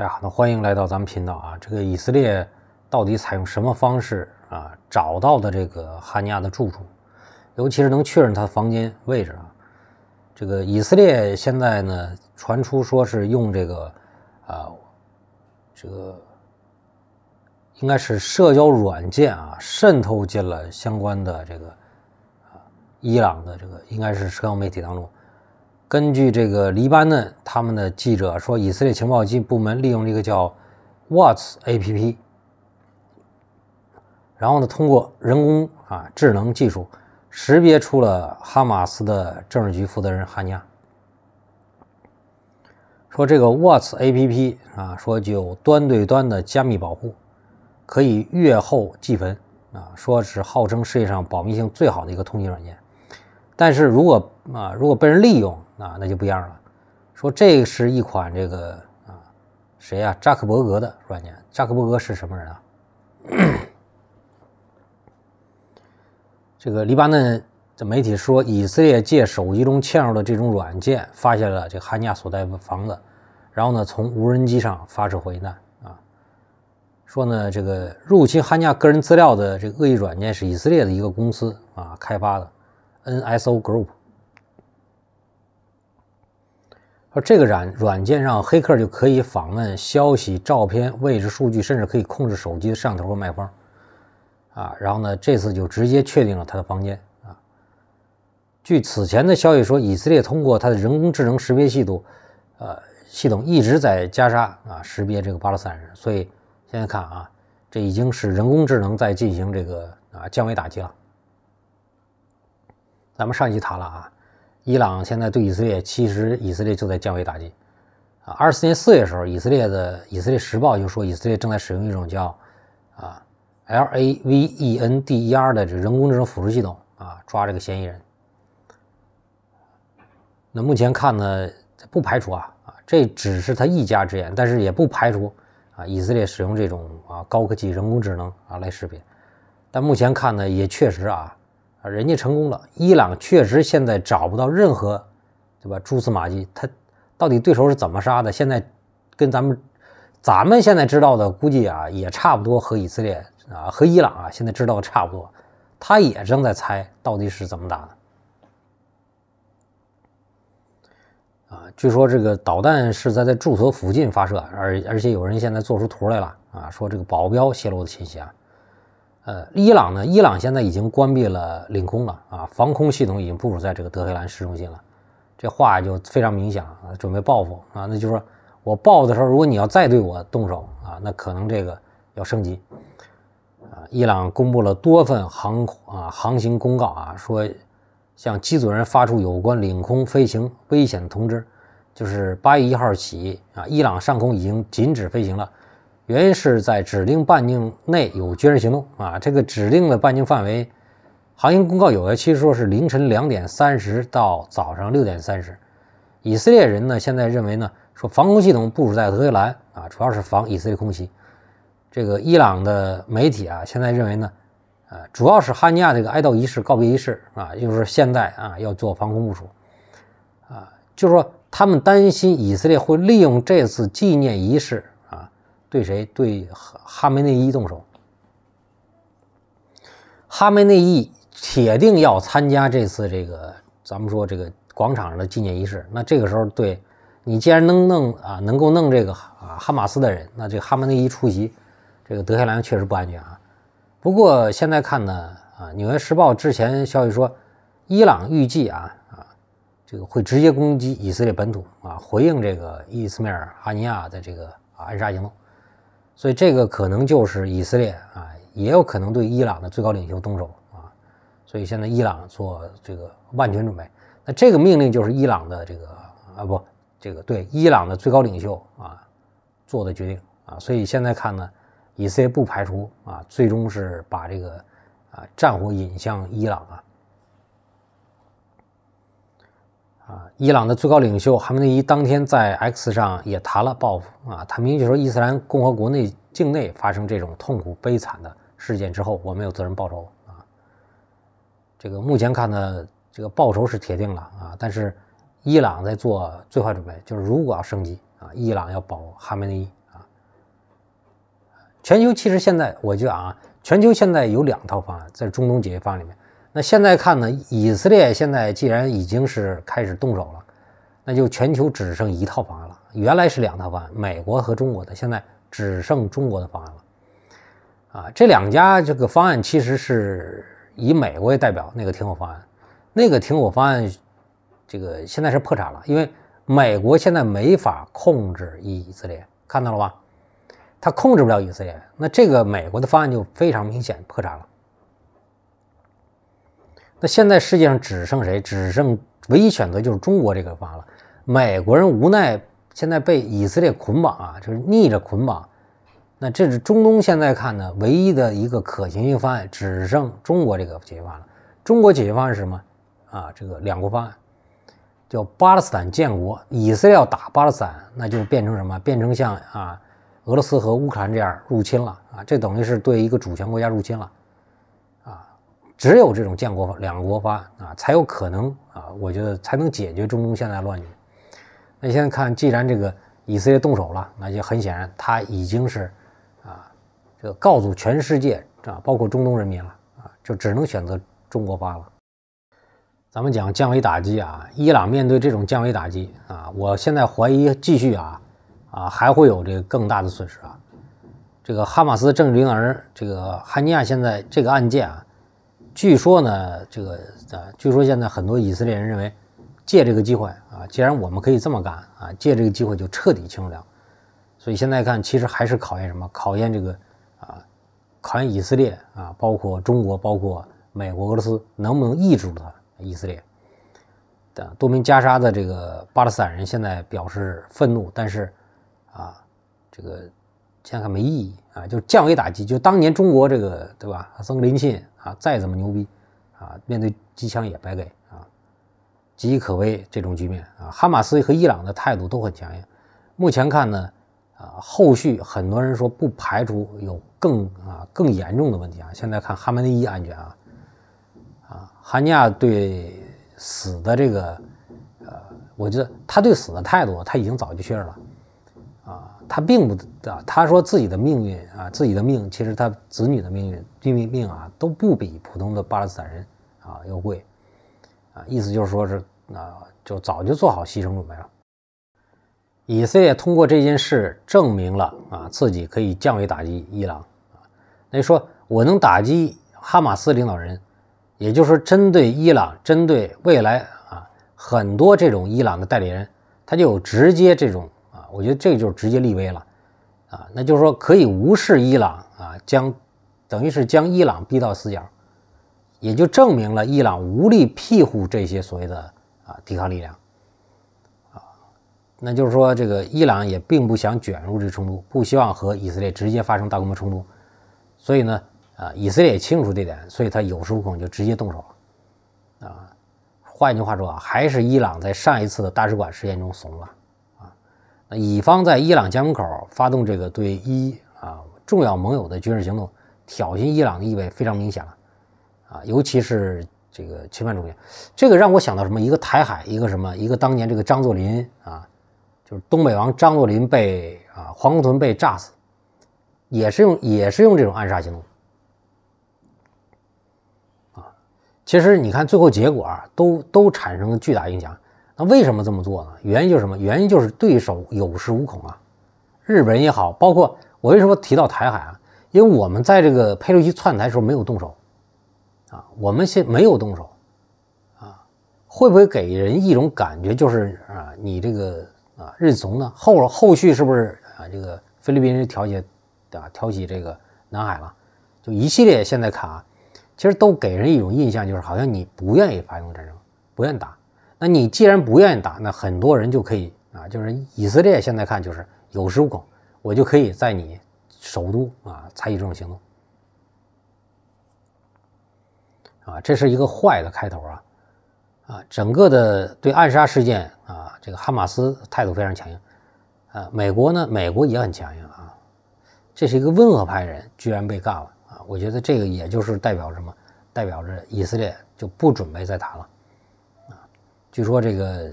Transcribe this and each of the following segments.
大家好，欢迎来到咱们频道啊！这个以色列到底采用什么方式啊找到的这个哈尼亚的住处，尤其是能确认他的房间位置啊？这个以色列现在呢传出说是用这个啊这个应该是社交软件啊渗透进了相关的这个啊伊朗的这个应该是社交媒体当中。根据这个黎巴嫩他们的记者说，以色列情报机部门利用这个叫 Whats A P P，然后呢，通过人工啊智能技术识别出了哈马斯的政治局负责人哈尼亚。说这个 Whats A P P 啊，说具有端对端的加密保护，可以越后记分啊，说是号称世界上保密性最好的一个通信软件。但是如果啊如果被人利用，啊，那就不一样了。说这是一款这个啊，谁呀？扎克伯格的软件。扎克伯格是什么人啊？这个黎巴嫩的媒体说，以色列借手机中嵌入的这种软件，发现了这个哈尼亚所在房子，然后呢，从无人机上发射回箭弹啊。说呢，这个入侵哈尼亚个人资料的这个恶意软件，是以色列的一个公司啊开发的，NSO Group。说这个软软件上，黑客就可以访问消息、照片、位置数据，甚至可以控制手机的摄像头和麦克风。啊，然后呢，这次就直接确定了他的房间。啊，据此前的消息说，以色列通过他的人工智能识别系统，呃，系统一直在加沙啊识别这个巴勒斯坦人，所以现在看啊，这已经是人工智能在进行这个啊降维打击了。咱们上一期谈了啊。伊朗现在对以色列，其实以色列就在降维打击啊。二四年四月的时候，以色列的《以色列时报》就说，以色列正在使用一种叫啊 L A V E N D E R 的这人工智能辅助系统啊，抓这个嫌疑人。那目前看呢，不排除啊啊，这只是他一家之言，但是也不排除啊，以色列使用这种啊高科技人工智能啊来识别。但目前看呢，也确实啊。啊，人家成功了。伊朗确实现在找不到任何，对吧？蛛丝马迹，他到底对手是怎么杀的？现在跟咱们，咱们现在知道的估计啊，也差不多和以色列啊，和伊朗啊现在知道的差不多。他也正在猜到底是怎么打的。啊，据说这个导弹是在在驻所附近发射，而而且有人现在做出图来了啊，说这个保镖泄露的信息啊。呃，伊朗呢？伊朗现在已经关闭了领空了啊，防空系统已经部署在这个德黑兰市中心了。这话就非常明显啊，准备报复啊。那就是说我报的时候，如果你要再对我动手啊，那可能这个要升级啊。伊朗公布了多份航啊航行公告啊，说向机组人发出有关领空飞行危险通知，就是八月一号起啊，伊朗上空已经禁止飞行了。原因是在指定半径内有军事行动啊，这个指定的半径范围，航行公告有的，其实说是凌晨两点三十到早上六点三十。以色列人呢，现在认为呢，说防空系统部署在德黑兰啊，主要是防以色列空袭。这个伊朗的媒体啊，现在认为呢，呃，主要是哈尼亚这个哀悼仪式、告别仪式啊，就是现在啊要做防空部署啊，就是说他们担心以色列会利用这次纪念仪式。对谁对哈梅内伊动手？哈梅内伊铁定要参加这次这个咱们说这个广场上的纪念仪式。那这个时候，对你既然能弄啊，能够弄这个啊哈马斯的人，那这哈梅内伊出席这个德黑兰确实不安全啊。不过现在看呢啊，《纽约时报》之前消息说，伊朗预计啊啊这个会直接攻击以色列本土啊，回应这个伊斯迈尔哈尼亚的这个啊暗杀行动。所以这个可能就是以色列啊，也有可能对伊朗的最高领袖动手啊。所以现在伊朗做这个万全准备。那这个命令就是伊朗的这个啊不，这个对伊朗的最高领袖啊做的决定啊。所以现在看呢，以色列不排除啊最终是把这个啊战火引向伊朗啊。啊，伊朗的最高领袖哈梅内伊当天在 X 上也谈了报复啊，他明确说，伊斯兰共和国内境内发生这种痛苦悲惨的事件之后，我们有责任报仇啊。这个目前看呢，这个报仇是铁定了啊，但是伊朗在做最坏准备，就是如果要升级啊，伊朗要保哈梅内伊啊。全球其实现在我觉得啊，全球现在有两套方案在中东解决方案里面。那现在看呢？以色列现在既然已经是开始动手了，那就全球只剩一套方案了。原来是两套方案，美国和中国的，现在只剩中国的方案了。啊，这两家这个方案其实是以美国为代表那个停火方案，那个停火方案这个现在是破产了，因为美国现在没法控制以色列，看到了吧？他控制不了以色列，那这个美国的方案就非常明显破产了。那现在世界上只剩谁？只剩唯一选择就是中国这个方案了。美国人无奈，现在被以色列捆绑啊，就是逆着捆绑。那这是中东现在看呢唯一的一个可行性方案，只剩中国这个解决方案了。中国解决方案是什么？啊，这个两国方案，叫巴勒斯坦建国，以色列要打巴勒斯坦，那就变成什么？变成像啊俄罗斯和乌克兰这样入侵了啊，这等于是对一个主权国家入侵了。只有这种建国两国法啊，才有可能啊，我觉得才能解决中东现在乱局。那现在看，既然这个以色列动手了，那就很显然，他已经是啊，这个告诉全世界啊，包括中东人民了啊，就只能选择中国方了。咱们讲降维打击啊，伊朗面对这种降维打击啊，我现在怀疑继续啊啊，还会有这个更大的损失啊。这个哈马斯政治领导人这个哈尼亚现在这个案件啊。据说呢，这个呃，据说现在很多以色列人认为，借这个机会啊，既然我们可以这么干啊，借这个机会就彻底清了。所以现在看，其实还是考验什么？考验这个啊，考验以色列啊，包括中国，包括美国、俄罗斯，能不能抑制住他？以色列等多名加沙的这个巴勒斯坦人现在表示愤怒，但是啊，这个。现在看没意义啊，就是降维打击。就当年中国这个，对吧？曾林沁啊，再怎么牛逼啊，面对机枪也白给啊，岌岌可危这种局面啊。哈马斯和伊朗的态度都很强硬。目前看呢，啊，后续很多人说不排除有更啊更严重的问题啊。现在看哈梅内伊安全啊啊，哈尼亚对死的这个，呃，我觉得他对死的态度他已经早就确认了。他并不啊，他说自己的命运啊，自己的命，其实他子女的命运、命命命啊，都不比普通的巴勒斯坦人啊要贵，啊，意思就是说是啊，就早就做好牺牲准备了。以色列通过这件事证明了啊，自己可以降维打击伊朗啊，那说我能打击哈马斯领导人，也就是说针对伊朗，针对未来啊，很多这种伊朗的代理人，他就有直接这种。我觉得这就是直接立威了，啊，那就是说可以无视伊朗啊，将等于是将伊朗逼到死角，也就证明了伊朗无力庇护这些所谓的啊抵抗力量，啊，那就是说这个伊朗也并不想卷入这冲突，不希望和以色列直接发生大规模冲突，所以呢，啊，以色列也清楚这点，所以他有恃无恐就直接动手了，啊，换句话说啊，还是伊朗在上一次的大使馆事件中怂了。乙方在伊朗家门口发动这个对伊啊重要盟友的军事行动，挑衅伊朗的意味非常明显了，啊，尤其是这个侵犯主权，这个让我想到什么？一个台海，一个什么？一个当年这个张作霖啊，就是东北王张作霖被啊黄姑屯被炸死，也是用也是用这种暗杀行动，啊，其实你看最后结果啊，都都产生了巨大影响。那为什么这么做呢？原因就是什么？原因就是对手有恃无恐啊！日本人也好，包括我为什么提到台海啊？因为我们在这个佩洛西窜台的时候没有动手啊，我们先没有动手啊，会不会给人一种感觉就是啊，你这个啊认怂呢？后后续是不是啊这个菲律宾人调解啊挑起这个南海了，就一系列现在看啊，其实都给人一种印象就是好像你不愿意发动战争，不愿意打。那你既然不愿意打，那很多人就可以啊，就是以色列现在看就是有恃无恐，我就可以在你首都啊采取这种行动，啊，这是一个坏的开头啊，啊，整个的对暗杀事件啊，这个哈马斯态度非常强硬，啊，美国呢，美国也很强硬啊，这是一个温和派人居然被干了啊，我觉得这个也就是代表什么，代表着以色列就不准备再谈了。据说这个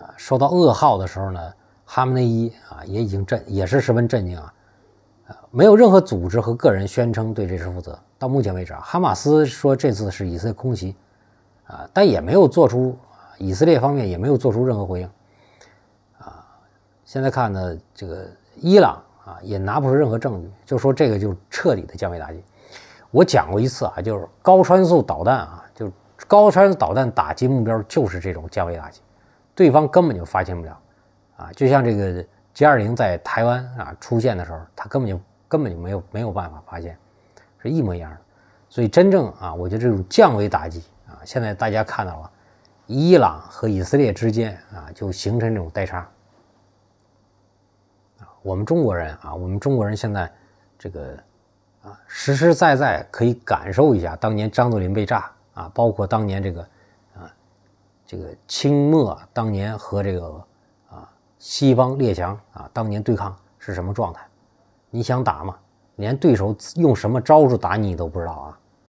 啊，收到噩耗的时候呢，哈梅内伊啊也已经震，也是十分震惊啊，啊没有任何组织和个人宣称对这事负责。到目前为止啊，哈马斯说这次是以色列空袭啊，但也没有做出以色列方面也没有做出任何回应啊。现在看呢，这个伊朗啊也拿不出任何证据，就说这个就彻底的降维打击。我讲过一次啊，就是高穿速导弹啊。高超声导弹打击目标就是这种降维打击，对方根本就发现不了啊！就像这个歼二零在台湾啊出现的时候，他根本就根本就没有没有办法发现，是一模一样的。所以真正啊，我觉得这种降维打击啊，现在大家看到了，伊朗和以色列之间啊就形成这种代差啊。我们中国人啊，我们中国人现在这个啊，实实在在可以感受一下当年张作霖被炸。啊，包括当年这个，啊，这个清末当年和这个啊西方列强啊当年对抗是什么状态？你想打吗？连对手用什么招数打你都不知道啊！